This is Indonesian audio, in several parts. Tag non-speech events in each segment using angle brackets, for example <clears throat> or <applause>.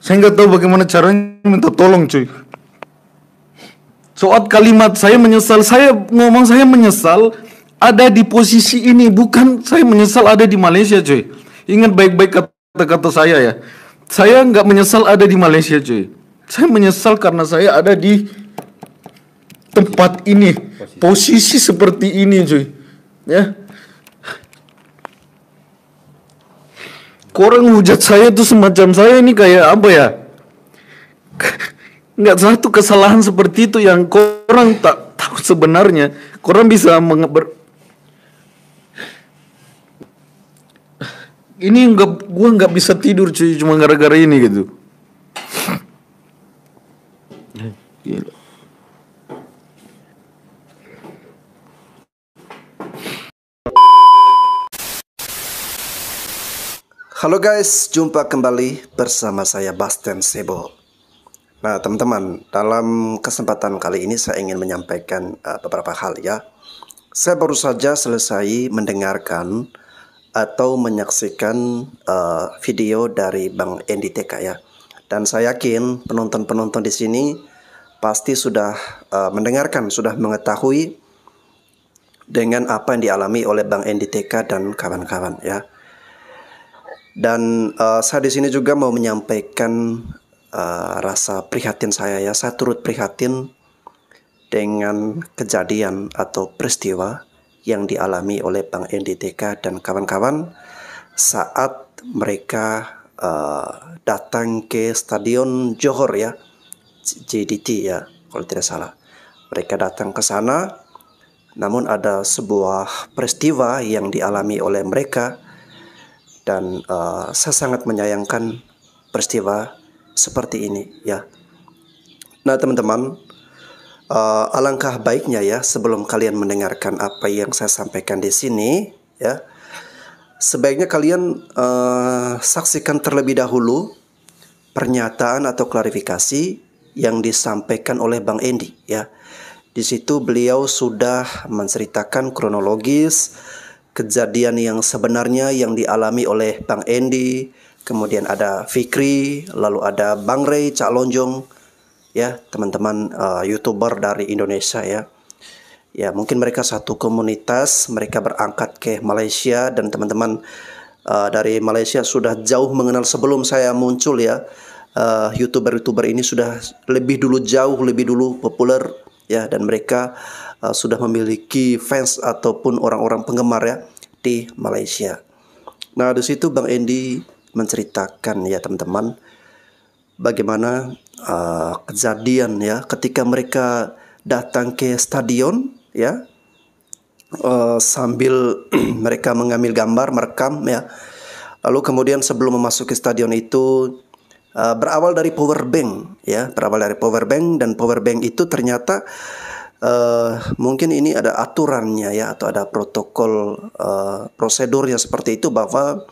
Saya nggak tahu bagaimana caranya minta tolong cuy. Soal kalimat saya menyesal, saya ngomong saya menyesal ada di posisi ini bukan saya menyesal ada di Malaysia cuy. Ingat baik-baik kata-kata saya ya. Saya nggak menyesal ada di Malaysia cuy. Saya menyesal karena saya ada di tempat ini, posisi, posisi seperti ini cuy. Ya, orang hujat saya tuh semacam saya ini kayak apa ya nggak satu kesalahan seperti itu yang orang tak tahu sebenarnya orang bisa mengeber ini nggak gua nggak bisa tidur cuy cuma gara-gara ini gitu eh. Gila. Halo guys, jumpa kembali bersama saya Basten Sebo. Nah, teman-teman, dalam kesempatan kali ini saya ingin menyampaikan uh, beberapa hal ya. Saya baru saja selesai mendengarkan atau menyaksikan uh, video dari Bang Endi TK ya. Dan saya yakin penonton-penonton di sini pasti sudah uh, mendengarkan, sudah mengetahui dengan apa yang dialami oleh Bang Endi TK dan kawan-kawan ya. Dan uh, saya di sini juga mau menyampaikan uh, rasa prihatin saya ya. Saya turut prihatin dengan kejadian atau peristiwa yang dialami oleh Bang NDTK dan kawan-kawan saat mereka uh, datang ke Stadion Johor ya, JDT ya, kalau tidak salah. Mereka datang ke sana, namun ada sebuah peristiwa yang dialami oleh mereka dan uh, saya sangat menyayangkan peristiwa seperti ini ya. Nah teman-teman uh, alangkah baiknya ya sebelum kalian mendengarkan apa yang saya sampaikan di sini ya sebaiknya kalian uh, saksikan terlebih dahulu pernyataan atau klarifikasi yang disampaikan oleh Bang Endi ya. Di situ beliau sudah menceritakan kronologis kejadian yang sebenarnya yang dialami oleh Bang Endi, kemudian ada Fikri, lalu ada Bang Ray Cak Lonjong, ya teman-teman uh, youtuber dari Indonesia ya. Ya mungkin mereka satu komunitas, mereka berangkat ke Malaysia dan teman-teman uh, dari Malaysia sudah jauh mengenal sebelum saya muncul ya. youtuber eh, youtuber-youtuber ini sudah lebih dulu jauh lebih dulu populer ya dan mereka Eh, sudah memiliki fans ataupun orang-orang penggemar ya di Malaysia. Nah, di situ Bang Endi menceritakan ya teman-teman bagaimana uh, kejadian ya ketika mereka datang ke stadion ya uh, sambil <clears throat> mereka mengambil gambar merekam ya lalu kemudian sebelum memasuki stadion itu uh, berawal dari power bank ya berawal dari power bank dan power bank itu ternyata uh, mungkin ini ada aturannya ya atau ada protokol uh, prosedurnya seperti itu bahwa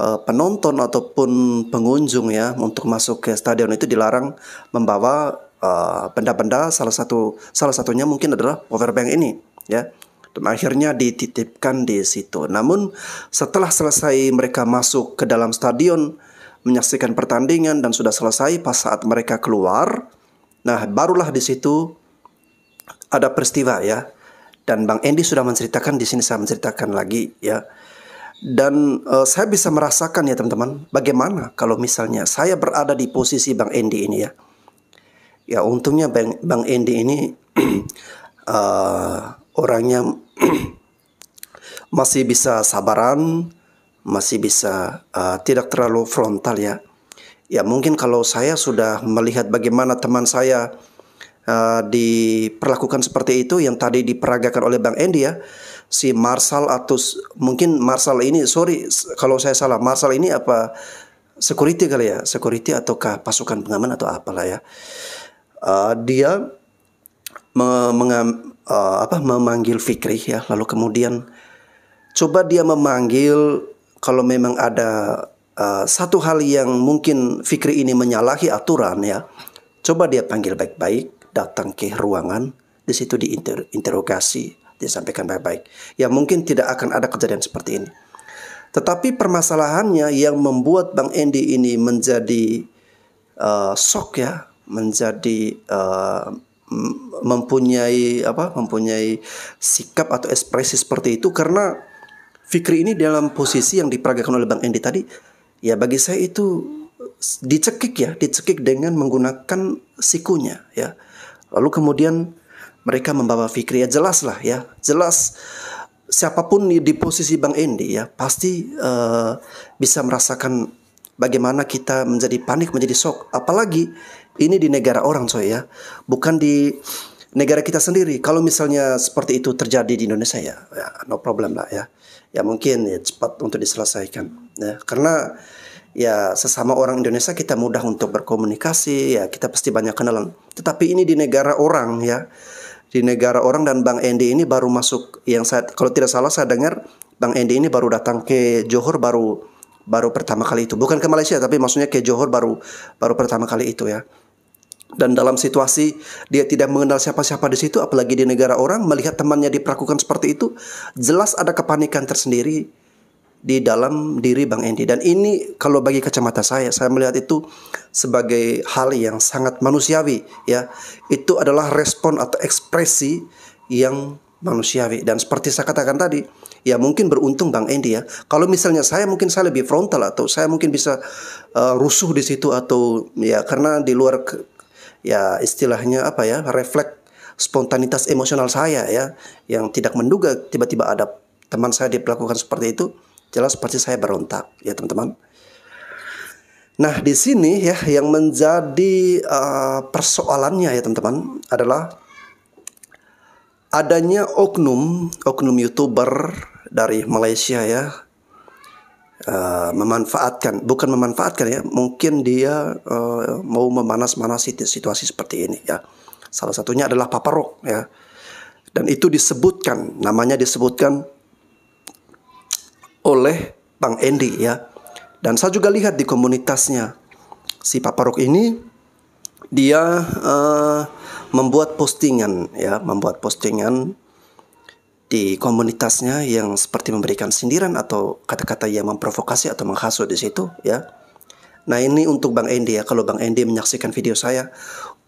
eh, penonton ataupun pengunjung ya untuk masuk ke stadion itu dilarang membawa benda-benda uh, salah satu salah satunya mungkin adalah power bank ini ya dan akhirnya dititipkan di situ. Namun setelah selesai mereka masuk ke dalam stadion menyaksikan pertandingan dan sudah selesai pas saat mereka keluar, nah barulah di situ ada peristiwa ya dan Bang Endi sudah menceritakan di sini saya menceritakan lagi ya dan uh, saya bisa merasakan ya teman-teman bagaimana kalau misalnya saya berada di posisi Bang Endi ini ya ya untungnya Bang Bang Endi ini uh, <clears throat> orangnya <clears throat> masih bisa sabaran masih bisa uh, tidak terlalu frontal ya ya mungkin kalau saya sudah melihat bagaimana teman saya uh, diperlakukan seperti itu yang tadi diperagakan oleh Bang Endi ya si Marshall atau mungkin Marshall ini sorry kalau saya salah Marshall ini apa security kali ya security ataukah pasukan pengaman atau apalah ya uh, dia me uh, apa memanggil Fikri ya lalu kemudian coba dia memanggil kalau memang ada uh, satu hal yang mungkin Fikri ini menyalahi aturan ya coba dia panggil baik-baik datang ke ruangan, di situ diinterogasi, disampaikan baik-baik. Ya mungkin tidak akan ada kejadian seperti ini. Tetapi permasalahannya yang membuat Bang Endi ini menjadi uh, shock ya, menjadi uh, mempunyai apa? mempunyai sikap atau ekspresi seperti itu karena Fikri ini dalam posisi yang diperagakan oleh Bang Endi tadi, ya bagi saya itu dicekik ya, dicekik dengan menggunakan sikunya ya. Lalu kemudian mereka membawa Fikri ya jelas lah ya, jelas siapapun di posisi Bang Endi ya pasti uh, bisa merasakan bagaimana kita menjadi panik, menjadi shock. Apalagi ini di negara orang coy ya, bukan di negara kita sendiri. Kalau misalnya seperti itu terjadi di Indonesia ya, ya no problem lah ya. Ya mungkin ya cepat untuk diselesaikan ya karena ya sesama orang Indonesia kita mudah untuk berkomunikasi ya kita pasti banyak kenalan tetapi ini di negara orang ya di negara orang dan Bang Endi ini baru masuk yang saya kalau tidak salah saya dengar Bang Endi ini baru datang ke Johor baru baru pertama kali itu bukan ke Malaysia tapi maksudnya ke Johor baru baru pertama kali itu ya dan dalam situasi dia tidak mengenal siapa-siapa di situ apalagi di negara orang melihat temannya diperlakukan seperti itu jelas ada kepanikan tersendiri di dalam diri Bang Endi. Dan ini kalau bagi kacamata saya, saya melihat itu sebagai hal yang sangat manusiawi ya. Itu adalah respon atau ekspresi yang manusiawi dan seperti saya katakan tadi, ya mungkin beruntung Bang Endi ya. Kalau misalnya saya mungkin saya lebih frontal atau saya mungkin bisa uh, rusuh di situ atau ya karena di luar ke, ya istilahnya apa ya, refleks spontanitas emosional saya ya yang tidak menduga tiba-tiba ada teman saya diperlakukan seperti itu jelas pasti saya berontak ya teman-teman. Nah di sini ya yang menjadi uh, persoalannya ya teman-teman adalah adanya oknum oknum youtuber dari Malaysia ya uh, memanfaatkan bukan memanfaatkan ya mungkin dia uh, mau memanas manas situasi seperti ini ya salah satunya adalah paparok ya dan itu disebutkan namanya disebutkan oleh Bang Endi ya. Dan saya juga lihat di komunitasnya si Paparok ini dia uh, membuat postingan ya, membuat postingan di komunitasnya yang seperti memberikan sindiran atau kata-kata yang memprovokasi atau menghasut di situ ya. Nah ini untuk Bang Endi ya Kalau Bang Endi menyaksikan video saya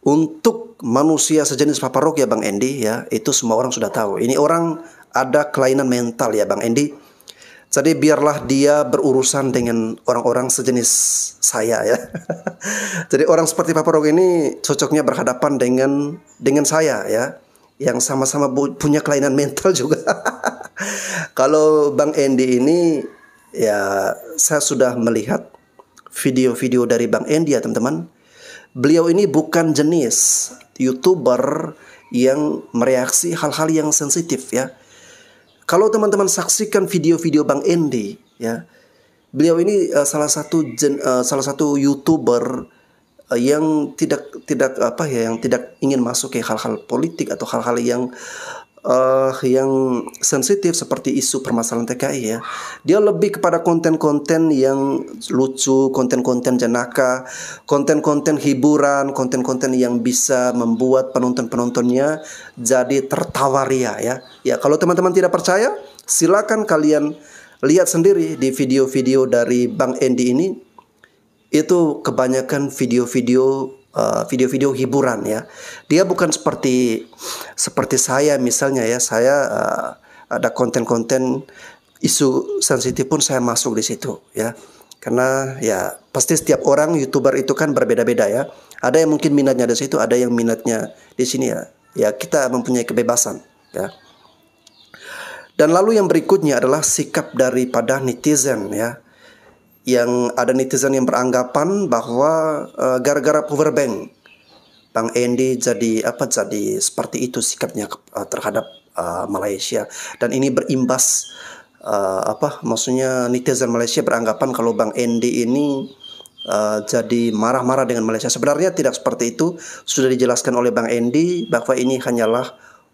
Untuk manusia sejenis paparok ya Bang Endi ya Itu semua orang sudah tahu Ini orang ada kelainan mental ya Bang Endi jadi biarlah dia berurusan dengan orang-orang sejenis saya ya. <laughs> Jadi orang seperti Papa Rogo ini cocoknya berhadapan dengan dengan saya ya, yang sama-sama punya kelainan mental juga. <laughs> Kalau Bang Endi ini ya saya sudah melihat video-video dari Bang Endi ya teman-teman. Beliau ini bukan jenis YouTuber yang mereaksi hal-hal yang sensitif ya kalau teman-teman saksikan video-video Bang Endi, ya, beliau ini uh, salah satu jen, uh, eh, salah satu youtuber uh, yang tidak tidak apa ya, yang tidak ingin masuk ke hal-hal politik atau hal-hal yang uh, yang sensitif seperti isu permasalahan TKI ya. Dia lebih kepada konten-konten yang lucu, konten-konten jenaka, konten-konten hiburan, konten-konten yang bisa membuat penonton-penontonnya jadi tertawa ria ya. Ya, kalau teman-teman tidak percaya, silakan kalian lihat sendiri di video-video dari Bang Endi ini. Itu kebanyakan video-video Eh, video-video uh, hiburan ya. Dia bukan seperti seperti saya misalnya ya, saya uh, ada konten-konten isu sensitif pun saya masuk di situ ya. Karena ya pasti setiap orang YouTuber itu kan berbeda-beda ya. Ada yang mungkin minatnya di situ, ada yang minatnya di sini ya. Ya kita mempunyai kebebasan ya. Dan lalu yang berikutnya adalah sikap daripada netizen ya yang ada netizen yang beranggapan bahwa uh, gara-gara power bank Bang Endi jadi apa jadi seperti itu sikapnya uh, terhadap uh, Malaysia dan ini berimbas uh, apa maksudnya netizen Malaysia beranggapan kalau Bang Endi ini Uh, jadi marah-marah dengan Malaysia sebenarnya tidak seperti itu sudah dijelaskan oleh Bang Endi bahwa ini hanyalah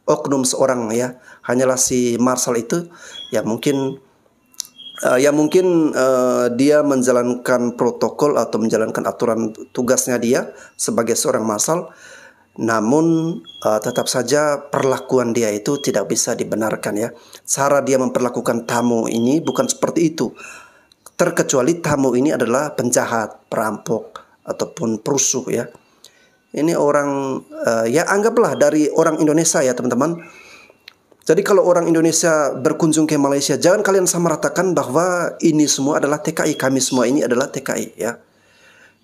oknum seorang ya hanyalah si Marshall itu ya mungkin uh, ya mungkin uh, dia menjalankan protokol atau menjalankan aturan tugasnya dia sebagai seorang masal namun uh, tetap saja perlakuan dia itu tidak bisa dibenarkan ya cara dia memperlakukan tamu ini bukan seperti itu terkecuali tamu ini adalah penjahat perampok ataupun perusuh ya ini orang uh, ya anggaplah dari orang Indonesia ya teman-teman jadi kalau orang Indonesia berkunjung ke Malaysia, jangan kalian samaratakan bahwa ini semua adalah TKI, kami semua ini adalah TKI ya.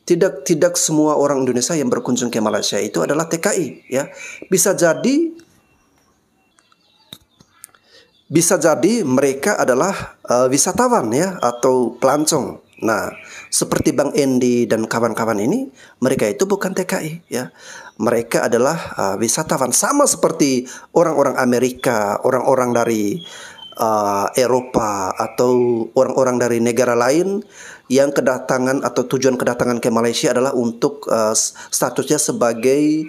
Tidak tidak semua orang Indonesia yang berkunjung ke Malaysia itu adalah TKI ya. Bisa jadi bisa jadi mereka adalah uh, wisatawan ya atau pelancong Nah, seperti Bang Endi dan kawan-kawan ini, mereka itu bukan TKI ya. Mereka adalah uh, wisatawan sama seperti orang-orang Amerika, orang-orang dari uh, Eropa atau orang-orang dari negara lain yang kedatangan atau tujuan kedatangan ke Malaysia adalah untuk uh, statusnya sebagai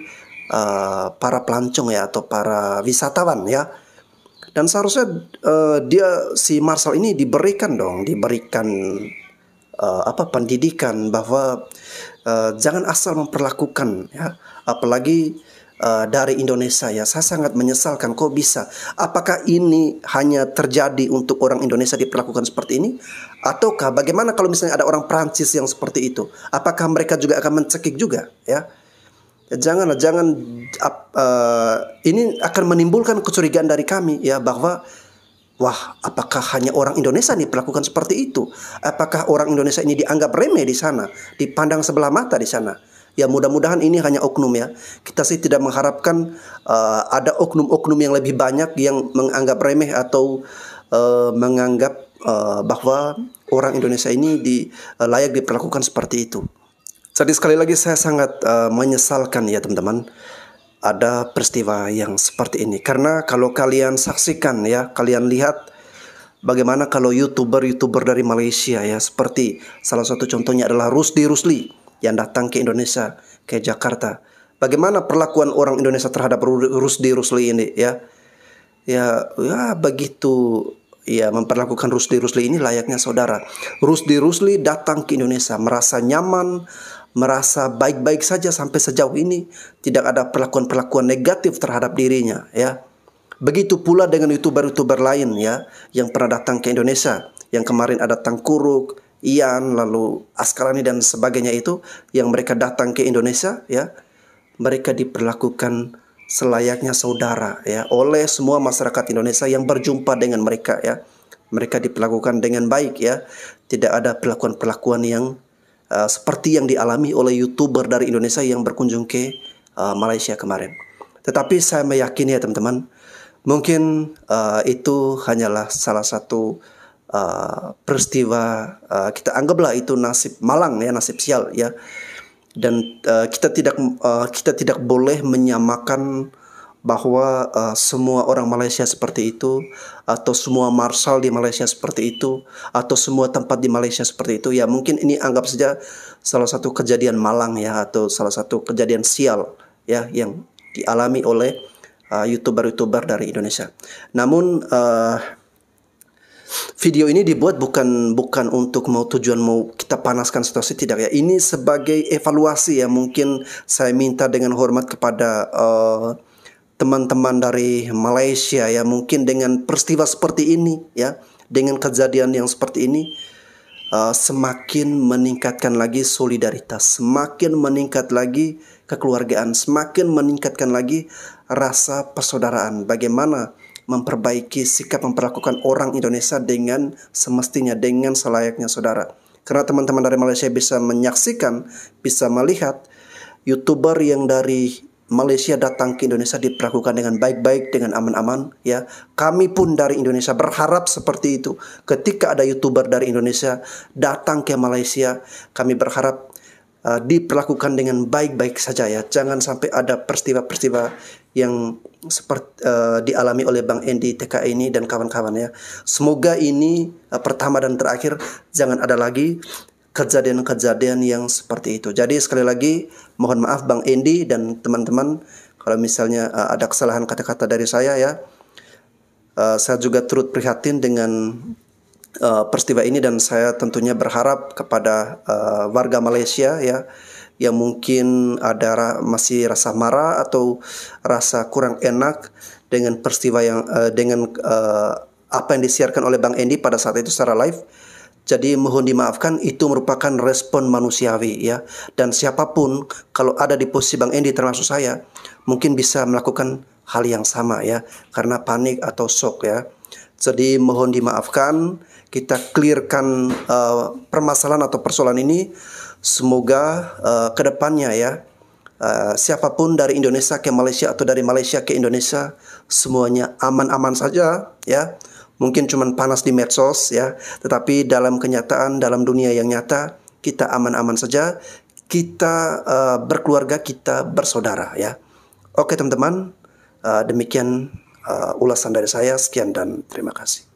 uh, para pelancong ya atau para wisatawan ya dan seharusnya uh, dia si Marcel ini diberikan dong diberikan uh, apa pendidikan bahwa uh, jangan asal memperlakukan ya apalagi uh, dari Indonesia ya saya sangat menyesalkan kok bisa apakah ini hanya terjadi untuk orang Indonesia diperlakukan seperti ini ataukah bagaimana kalau misalnya ada orang Prancis yang seperti itu apakah mereka juga akan mencekik juga ya jangan jangan uh, ini akan menimbulkan kecurigaan dari kami ya bahwa Wah, apakah hanya orang Indonesia perlakukan seperti itu? Apakah orang Indonesia ini dianggap remeh di sana, dipandang sebelah mata di sana? Ya mudah-mudahan ini hanya oknum ya. Kita sih tidak mengharapkan uh, ada oknum-oknum yang lebih banyak yang menganggap remeh atau uh, menganggap uh, bahwa orang Indonesia ini di, uh, layak diperlakukan seperti itu. Jadi sekali lagi saya sangat uh, menyesalkan ya teman-teman ada peristiwa yang seperti ini. Karena kalau kalian saksikan ya, kalian lihat bagaimana kalau youtuber-youtuber dari Malaysia ya, seperti salah satu contohnya adalah Rusdi Rusli yang datang ke Indonesia, ke Jakarta. Bagaimana perlakuan orang Indonesia terhadap Rusdi Rusli ini ya? Ya, ya begitu ya memperlakukan Rusdi Rusli ini layaknya saudara. Rusdi Rusli datang ke Indonesia merasa nyaman, merasa baik-baik saja sampai sejauh ini, tidak ada perlakuan-perlakuan negatif terhadap dirinya, ya. Begitu pula dengan youtuber-youtuber lain ya yang pernah datang ke Indonesia, yang kemarin ada Tangkuruk, Ian, lalu Askarani dan sebagainya itu yang mereka datang ke Indonesia ya. Mereka diperlakukan selayaknya saudara ya oleh semua masyarakat Indonesia yang berjumpa dengan mereka ya. Mereka diperlakukan dengan baik ya. Tidak ada perlakuan-perlakuan yang Eh, seperti yang dialami oleh youtuber dari Indonesia yang berkunjung ke uh, Malaysia kemarin. Tetapi saya meyakini ya teman-teman, mungkin uh, itu hanyalah salah satu uh, peristiwa uh, kita anggaplah itu nasib malang ya nasib sial ya dan uh, kita tidak uh, kita tidak boleh menyamakan bahwa uh, semua orang Malaysia seperti itu atau semua marshal di Malaysia seperti itu atau semua tempat di Malaysia seperti itu ya mungkin ini anggap saja salah satu kejadian malang ya atau salah satu kejadian sial ya yang dialami oleh eh, youtuber-youtuber uh, dari Indonesia. Namun uh, video ini dibuat bukan bukan untuk mau tujuan mau kita panaskan situasi tidak ya. Ini sebagai evaluasi ya mungkin saya minta dengan hormat kepada uh, teman-teman dari Malaysia ya mungkin dengan peristiwa seperti ini ya dengan kejadian yang seperti ini uh, semakin meningkatkan lagi solidaritas semakin meningkat lagi kekeluargaan semakin meningkatkan lagi rasa persaudaraan bagaimana memperbaiki sikap memperlakukan orang Indonesia dengan semestinya dengan selayaknya saudara karena teman-teman dari Malaysia bisa menyaksikan bisa melihat youtuber yang dari Malaysia datang ke Indonesia diperlakukan dengan baik-baik, dengan aman-aman, ya. Kami pun dari Indonesia berharap seperti itu. Ketika ada youtuber dari Indonesia datang ke Malaysia, kami berharap uh, diperlakukan dengan baik-baik saja ya. Jangan sampai ada peristiwa-peristiwa yang seperti uh, dialami oleh Bang Endi TK ini dan kawan-kawan ya. Semoga ini uh, pertama dan terakhir jangan ada lagi kejadian-kejadian yang seperti itu. Jadi sekali lagi mohon maaf Bang Endi dan teman-teman kalau misalnya uh, ada kesalahan kata-kata dari saya ya. Uh, saya juga turut prihatin dengan uh, peristiwa ini dan saya tentunya berharap kepada uh, warga Malaysia ya yang mungkin ada ra masih rasa marah atau rasa kurang enak dengan peristiwa yang uh, dengan uh, apa yang disiarkan oleh Bang Endi pada saat itu secara live jadi mohon dimaafkan itu merupakan respon manusiawi ya. Dan siapapun kalau ada di posisi Bang Endi termasuk saya mungkin bisa melakukan hal yang sama ya karena panik atau shock ya. Jadi mohon dimaafkan kita clearkan uh, permasalahan atau persoalan ini semoga uh, eh, kedepannya ya Uh, siapapun dari Indonesia ke Malaysia atau dari Malaysia ke Indonesia semuanya aman-aman saja ya mungkin cuma panas di medsos ya, tetapi dalam kenyataan dalam dunia yang nyata kita aman-aman saja, kita uh, berkeluarga, kita bersaudara ya. Oke teman-teman, uh, demikian uh, ulasan dari saya sekian dan terima kasih.